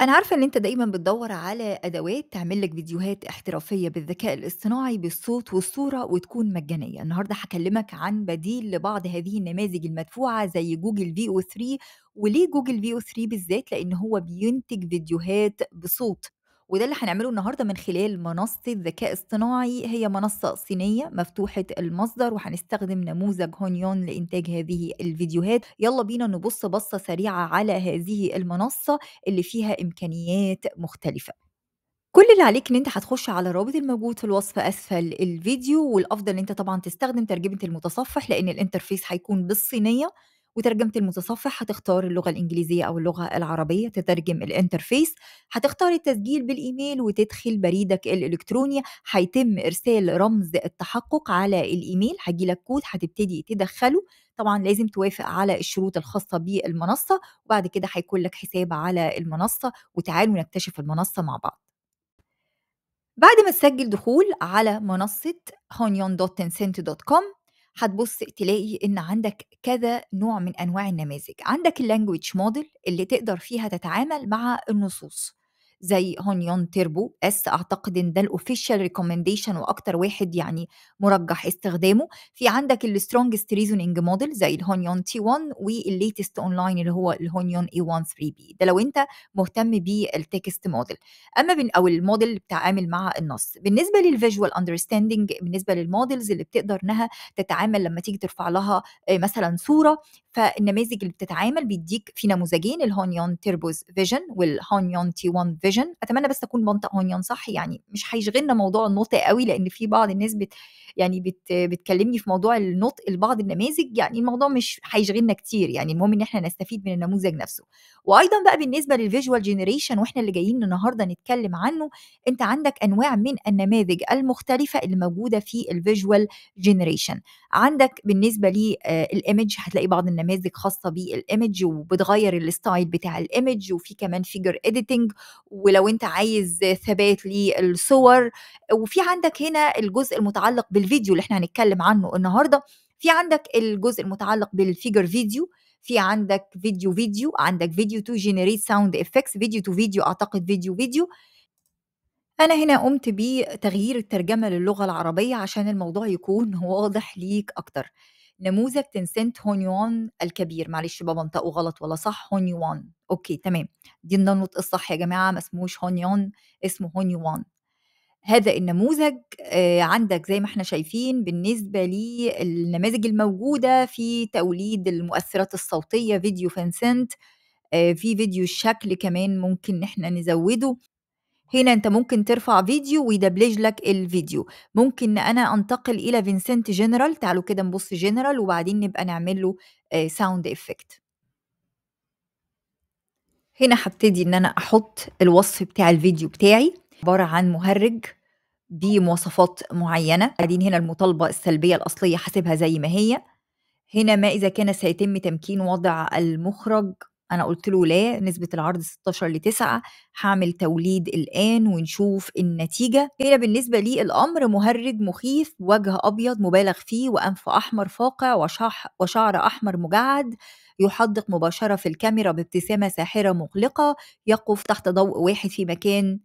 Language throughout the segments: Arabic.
أنا عارفة إن أنت دايمًا بتدوّر على أدوات تعمل لك فيديوهات احترافية بالذكاء الاصطناعي بالصوت والصورة وتكون مجانية، النهارده هكلمك عن بديل لبعض هذه النماذج المدفوعة زي في أو 3 وليه في أو 3 بالذات؟ لإن هو بينتج فيديوهات بصوت. وده اللي هنعمله النهارده من خلال منصه ذكاء اصطناعي هي منصه صينيه مفتوحه المصدر وهنستخدم نموذج هونيون لانتاج هذه الفيديوهات يلا بينا نبص بصه سريعه على هذه المنصه اللي فيها امكانيات مختلفه كل اللي عليك ان انت هتخش على الرابط الموجود في الوصف اسفل الفيديو والافضل ان انت طبعا تستخدم ترجمه المتصفح لان الانترفيس هيكون بالصينيه وترجمة المتصفح هتختار اللغة الإنجليزية أو اللغة العربية تترجم الانترفيس هتختار التسجيل بالإيميل وتدخل بريدك الإلكتروني هيتم إرسال رمز التحقق على الإيميل هيجي لك كود هتبتدي تدخله طبعا لازم توافق على الشروط الخاصة بالمنصة وبعد كده هيكون لك حساب على المنصة وتعالوا نكتشف المنصة مع بعض بعد ما تسجل دخول على منصة هونيون دوت دوت تنسنت كوم هتبص تلاقي إن عندك كذا نوع من أنواع النماذج، عندك اللانجويج موديل اللي تقدر فيها تتعامل مع النصوص، زي هونيون تيربو اس اعتقد ان ده الاوفيشال ريكومنديشن واكتر واحد يعني مرجح استخدامه في عندك السترونجست ريزونينج موديل زي الهونيون تي 1 والليتست اونلاين اللي هو الهونيون اي 1 3 بي ده لو انت مهتم بالتكست موديل اما بن او الموديل اللي بتعامل مع النص بالنسبه للفيجوال اندرستاندنج بالنسبه للمودلز اللي بتقدر انها تتعامل لما تيجي ترفع لها آه، مثلا صوره فالنماذج اللي بتتعامل بيديك في نموذجين الهونيون تيربوز فيجن والهونيون تي 1 فيجن فيجن اتمنى بس تكون منطق هونيان صح يعني مش هيشغلنا موضوع النطق قوي لان في بعض الناس بت يعني بت بتكلمني في موضوع النطق لبعض النماذج يعني الموضوع مش هيشغلنا كتير يعني المهم ان احنا نستفيد من النموذج نفسه وايضا بقى بالنسبه للفيجوال جينيريشن واحنا اللي جايين النهارده نتكلم عنه انت عندك انواع من النماذج المختلفه اللي موجوده في الفيجوال جينيريشن عندك بالنسبه للايمج آه، هتلاقي بعض النماذج خاصه بالايمج وبتغير الستايل بتاع الايمج وفي كمان فيجر اديتنج ولو انت عايز ثبات للصور وفي عندك هنا الجزء المتعلق بالفيديو اللي احنا هنتكلم عنه النهارده في عندك الجزء المتعلق بالفيجر فيديو في عندك فيديو فيديو عندك فيديو تو جينيريت ساوند افكتس فيديو تو فيديو اعتقد فيديو فيديو أنا هنا قمت بتغيير الترجمة للغة العربية عشان الموضوع يكون واضح ليك أكتر نموذج تنسنت هونيوان الكبير معلش بابا انطقه غلط ولا صح هونيوان أوكي تمام دي النوت الصح يا جماعة ما اسموش هونيوان اسمه هونيوان هذا النموذج آه، عندك زي ما احنا شايفين بالنسبة للنماذج الموجودة في توليد المؤثرات الصوتية فيديو فانسنت آه، في فيديو الشكل كمان ممكن احنا نزوده هنا انت ممكن ترفع فيديو ويدبلج لك الفيديو ممكن انا انتقل الى فينسنت جنرال تعالوا كده نبص جنرال وبعدين نبقى نعمل له ساوند آه، افكت هنا هبتدي ان انا احط الوصف بتاع الفيديو بتاعي عبارة عن مهرج بمواصفات معينة قاعدين هنا المطالبة السلبية الأصلية حاسبها زي ما هي هنا ما إذا كان سيتم تمكين وضع المخرج أنا قلت له لا نسبة العرض 16 ل 9 هعمل توليد الآن ونشوف النتيجة هنا بالنسبة لي الأمر مهرج مخيف وجه أبيض مبالغ فيه وأنف أحمر فاقع وشح وشعر أحمر مجعد يحدق مباشرة في الكاميرا بابتسامة ساحرة مقلقة يقف تحت ضوء واحد في مكان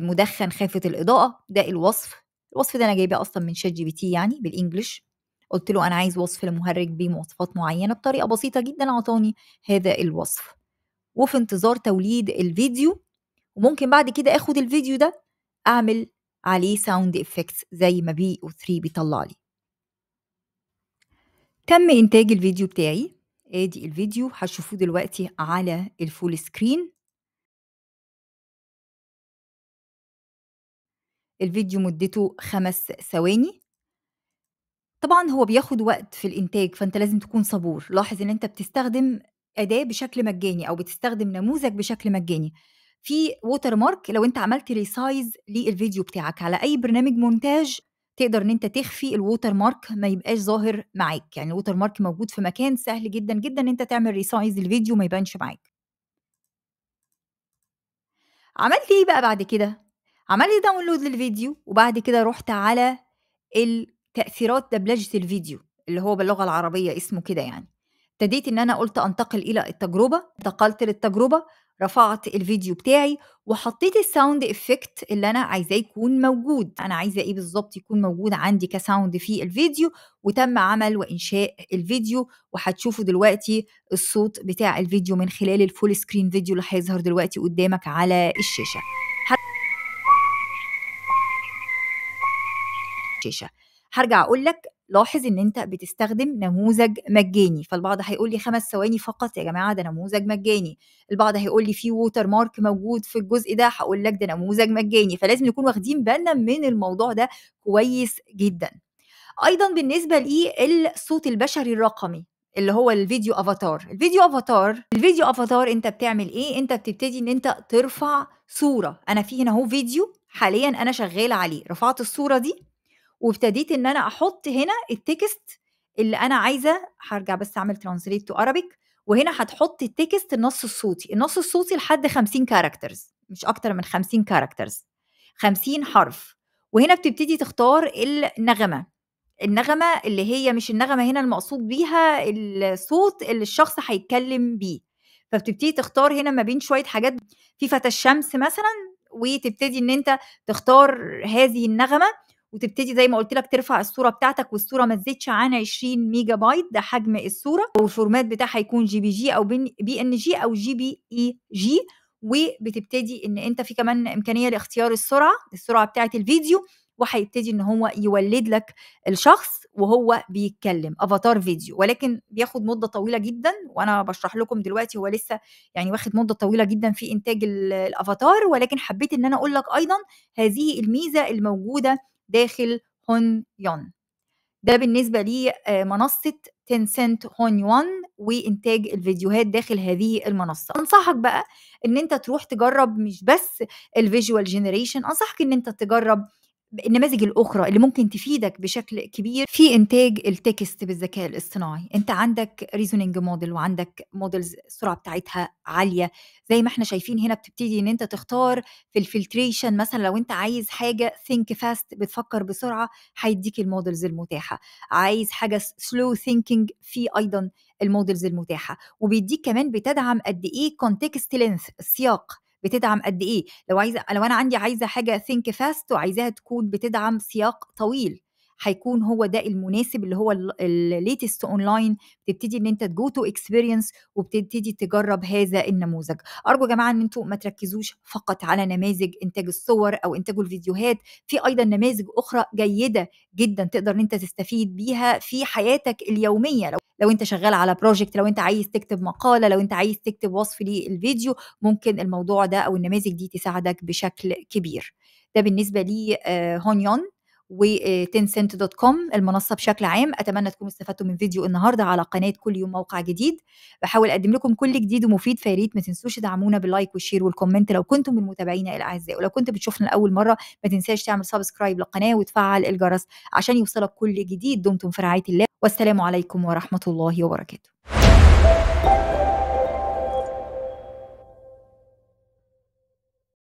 مدخن خافت الاضاءه ده الوصف الوصف ده انا جايباه اصلا من شات جي بي تي يعني بالانجلش قلت له انا عايز وصف لمهرج بمواصفات معينه بطريقه بسيطه جدا اعطاني هذا الوصف وفي انتظار توليد الفيديو وممكن بعد كده اخد الفيديو ده اعمل عليه ساوند افكتس زي ما بي او 3 بيطلع لي تم انتاج الفيديو بتاعي ادي الفيديو هتشوفوه دلوقتي على الفول سكرين الفيديو مدته خمس ثواني طبعا هو بياخد وقت في الانتاج فانت لازم تكون صبور لاحظ ان انت بتستخدم اداه بشكل مجاني او بتستخدم نموذج بشكل مجاني في ووتر مارك لو انت عملت ريسايز للفيديو بتاعك على اي برنامج مونتاج تقدر ان انت تخفي الووتر مارك ما يبقاش ظاهر معاك يعني الووتر مارك موجود في مكان سهل جدا جدا ان انت تعمل ريسايز الفيديو ما يبانش معاك عملت ايه بقى بعد كده عملت داونلود للفيديو وبعد كده رحت على التأثيرات دبلجة الفيديو اللي هو باللغة العربية اسمه كده يعني ابتديت ان انا قلت انتقل الى التجربة انتقلت للتجربة رفعت الفيديو بتاعي وحطيت الساوند افكت اللي انا عايزاه يكون موجود انا عايزه ايه بالظبط يكون موجود عندي كساوند في الفيديو وتم عمل وانشاء الفيديو وهتشوفوا دلوقتي الصوت بتاع الفيديو من خلال الفول سكرين فيديو اللي هيظهر دلوقتي قدامك على الشاشه الشاشه هرجع اقول لك لاحظ ان انت بتستخدم نموذج مجاني فالبعض هيقول لي خمس ثواني فقط يا جماعه ده نموذج مجاني البعض هيقول لي في ووتر مارك موجود في الجزء ده هقول لك ده نموذج مجاني فلازم نكون واخدين بالنا من الموضوع ده كويس جدا ايضا بالنسبه للصوت البشري الرقمي اللي هو الفيديو افاتار الفيديو افاتار الفيديو افاتار انت بتعمل ايه انت بتبتدي ان انت ترفع صوره انا في هنا اهو فيديو حاليا انا شغاله عليه رفعت الصوره دي وابتديت ان انا احط هنا التكست اللي انا عايزه هرجع بس اعمل ترانسليت تو ارابيك وهنا هتحط التكست النص الصوتي النص الصوتي لحد 50 كاركترز مش اكتر من 50 كاركترز 50 حرف وهنا بتبتدي تختار النغمه النغمه اللي هي مش النغمه هنا المقصود بيها الصوت اللي الشخص هيتكلم بيه فبتبتدي تختار هنا ما بين شويه حاجات في فتى الشمس مثلا وتبتدي ان انت تختار هذه النغمه وتبتدي زي ما قلت لك ترفع الصوره بتاعتك والصوره ما تزيدش عن 20 ميجا بايت ده حجم الصوره والفورمات بتاعها يكون جي بي جي او بي ان جي او جي بي اي جي وبتبتدي ان انت في كمان امكانيه لاختيار السرعه السرعه بتاعه الفيديو وهيبتدي ان هو يولد لك الشخص وهو بيتكلم افاتار فيديو ولكن بياخد مده طويله جدا وانا بشرح لكم دلوقتي هو لسه يعني واخد مده طويله جدا في انتاج الافاتار ولكن حبيت ان انا اقول لك ايضا هذه الميزه الموجوده داخل هون يون ده بالنسبة لمنصة آه، تنسنت هون يون وإنتاج الفيديوهات داخل هذه المنصة أنصحك بقى إن أنت تروح تجرب مش بس الفيجوال جينيريشن أنصحك إن أنت تجرب النماذج الاخرى اللي ممكن تفيدك بشكل كبير في انتاج التكست بالذكاء الاصطناعي انت عندك ريزونينج موديل وعندك موديلز السرعه بتاعتها عاليه زي ما احنا شايفين هنا بتبتدي ان انت تختار في الفلتريشن مثلا لو انت عايز حاجه ثينك فاست بتفكر بسرعه هيديك الموديلز المتاحه عايز حاجه سلو ثينكينج في ايضا المودلز المتاحه وبيديك كمان بتدعم قد ايه كونتكست لينث السياق بتدعم قد ايه لو عايزه لو انا عندي عايزه حاجه ثينك فاست وعايزاها تكون بتدعم سياق طويل هيكون هو ده المناسب اللي هو الليتست اونلاين تبتدي ان انت تجو تو اكسبيرينس وبتبتدي تجرب هذا النموذج ارجو يا جماعه ان انتم ما تركزوش فقط على نماذج انتاج الصور او انتاج الفيديوهات في ايضا نماذج اخرى جيده جدا تقدر ان انت تستفيد بيها في حياتك اليوميه لو لو انت شغال على بروجكت لو انت عايز تكتب مقاله لو انت عايز تكتب وصف للفيديو ممكن الموضوع ده او النماذج دي تساعدك بشكل كبير ده بالنسبه لي آه، هونيون وتنسنت دوت كوم المنصه بشكل عام اتمنى تكونوا استفدتوا من فيديو النهارده على قناه كل يوم موقع جديد بحاول اقدم لكم كل جديد ومفيد فيا ريت ما تنسوش تدعمونا باللايك والشير والكومنت لو كنتم من متابعينا الاعزاء ولو كنت بتشوفنا لاول مره ما تنساش تعمل سبسكرايب للقناه وتفعل الجرس عشان يوصلك كل جديد دمتم في رعايه الله والسلام عليكم ورحمه الله وبركاته